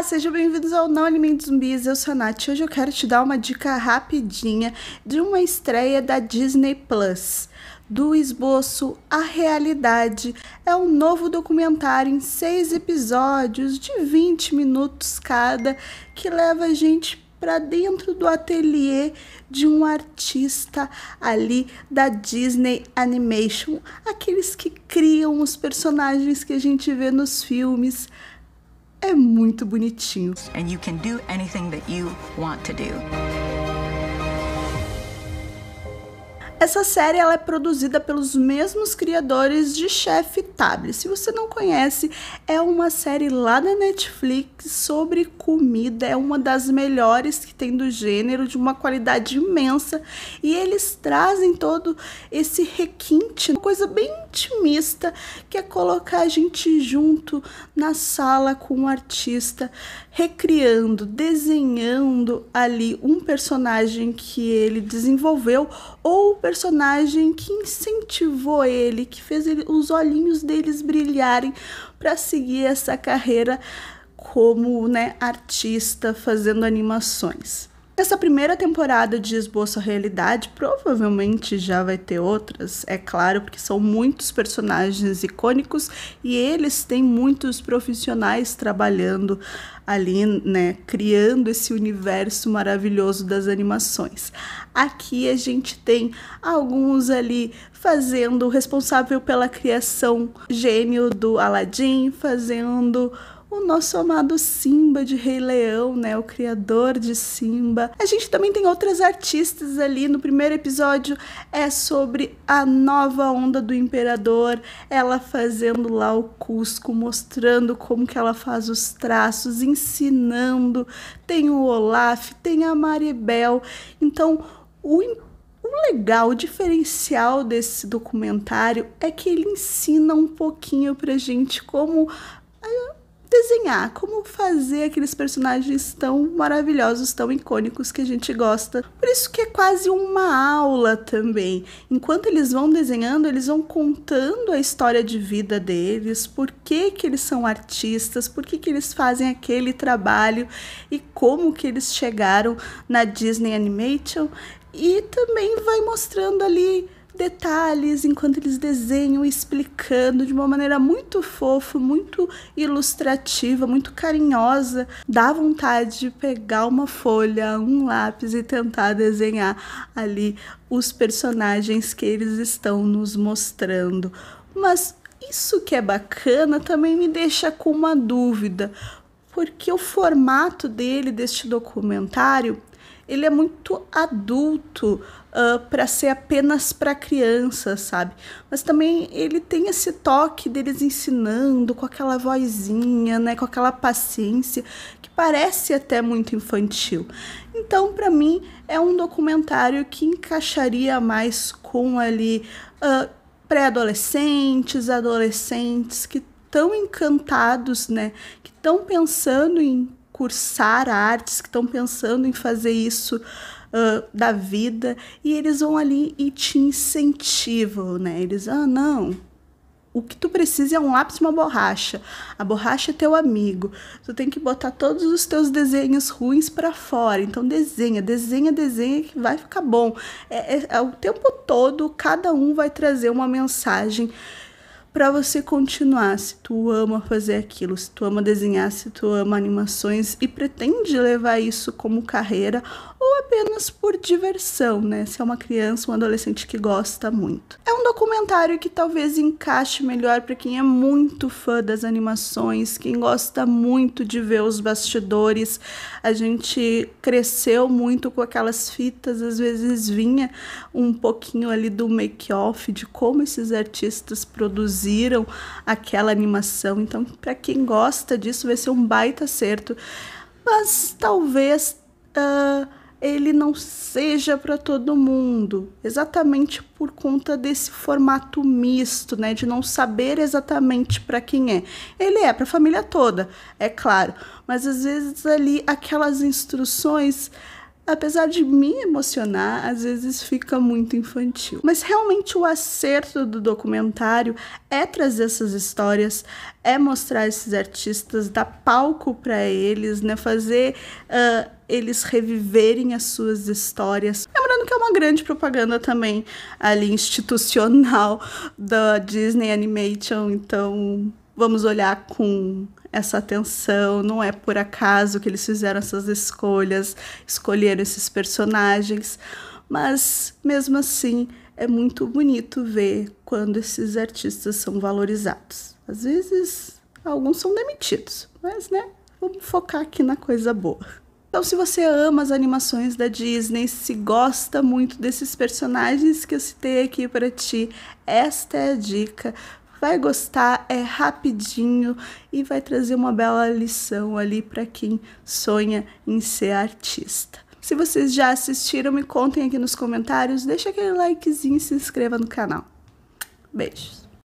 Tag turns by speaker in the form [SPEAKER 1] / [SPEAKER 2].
[SPEAKER 1] Olá, sejam bem-vindos ao Não Alimentos Zumbis, eu sou a Nath. Hoje eu quero te dar uma dica rapidinha de uma estreia da Disney Plus. Do esboço à realidade. É um novo documentário em seis episódios de 20 minutos cada que leva a gente para dentro do ateliê de um artista ali da Disney Animation, aqueles que criam os personagens que a gente vê nos filmes, é muito bonitinho. And you can do anything that you want to do. Essa série ela é produzida pelos mesmos criadores de Chef Table. Se você não conhece, é uma série lá da Netflix sobre comida, é uma das melhores que tem do gênero, de uma qualidade imensa, e eles trazem todo esse requinte, uma coisa bem intimista, que é colocar a gente junto na sala com um artista, recriando, desenhando ali um personagem que ele desenvolveu ou o personagem que incentivou ele, que fez ele, os olhinhos deles brilharem para seguir essa carreira como né, artista fazendo animações. Essa primeira temporada de Esboço à Realidade provavelmente já vai ter outras, é claro, porque são muitos personagens icônicos e eles têm muitos profissionais trabalhando ali, né, criando esse universo maravilhoso das animações. Aqui a gente tem alguns ali fazendo o responsável pela criação gênio do Aladdin, fazendo o nosso amado Simba de Rei Leão, né? O criador de Simba. A gente também tem outras artistas ali. No primeiro episódio é sobre a nova onda do imperador, ela fazendo lá o Cusco, mostrando como que ela faz os traços, ensinando. Tem o Olaf, tem a Maribel. Então, o o legal, o diferencial desse documentário é que ele ensina um pouquinho pra gente como desenhar, como fazer aqueles personagens tão maravilhosos, tão icônicos que a gente gosta. Por isso que é quase uma aula também. Enquanto eles vão desenhando, eles vão contando a história de vida deles, por que que eles são artistas, por que que eles fazem aquele trabalho e como que eles chegaram na Disney Animation e também vai mostrando ali detalhes enquanto eles desenham, explicando de uma maneira muito fofa, muito ilustrativa, muito carinhosa. Dá vontade de pegar uma folha, um lápis e tentar desenhar ali os personagens que eles estão nos mostrando. Mas isso que é bacana também me deixa com uma dúvida, porque o formato dele, deste documentário, ele é muito adulto uh, ah, para ser apenas para crianças, sabe? Mas também ele tem esse toque deles ensinando com aquela vozinha, né, com aquela paciência que parece até muito infantil. Então, para mim, é um documentário que encaixaria mais com ali uh, pré-adolescentes, adolescentes que estão encantados, né, que estão pensando em cursar artes, que estão pensando em fazer isso uh, da vida, e eles vão ali e te incentivam, né? Eles, ah, não, o que tu precisa é um lápis e uma borracha. A borracha é teu amigo. Tu tem que botar todos os teus desenhos ruins para fora. Então desenha, desenha, desenha que vai ficar bom. É, é, é, o tempo todo cada um vai trazer uma mensagem para você continuar, se tu ama fazer aquilo, se tu ama desenhar, se tu ama animações e pretende levar isso como carreira ou apenas por diversão, né? Se é uma criança, um adolescente que gosta muito documentário que talvez encaixe melhor para quem é muito fã das animações, quem gosta muito de ver os bastidores. A gente cresceu muito com aquelas fitas, às vezes vinha um pouquinho ali do make-off de como esses artistas produziram aquela animação. Então, para quem gosta disso, vai ser um baita acerto. Mas talvez. Uh, ele não seja para todo mundo, exatamente por conta desse formato misto, né, de não saber exatamente para quem é. Ele é para a família toda, é claro, mas às vezes ali aquelas instruções apesar de me emocionar, às vezes fica muito infantil. Mas realmente o acerto do documentário é trazer essas histórias, é mostrar esses artistas, dar palco para eles, né? Fazer uh, eles reviverem as suas histórias. Lembrando que é uma grande propaganda também ali institucional da Disney Animation, então vamos olhar com essa atenção, não é por acaso que eles fizeram essas escolhas, escolheram esses personagens, mas mesmo assim é muito bonito ver quando esses artistas são valorizados. Às vezes alguns são demitidos, mas né, vamos focar aqui na coisa boa. Então, se você ama as animações da Disney, se gosta muito desses personagens que eu citei aqui para ti, esta é a dica vai gostar, é rapidinho e vai trazer uma bela lição ali para quem sonha em ser artista. Se vocês já assistiram, me contem aqui nos comentários, deixa aquele likezinho e se inscreva no canal. Beijos!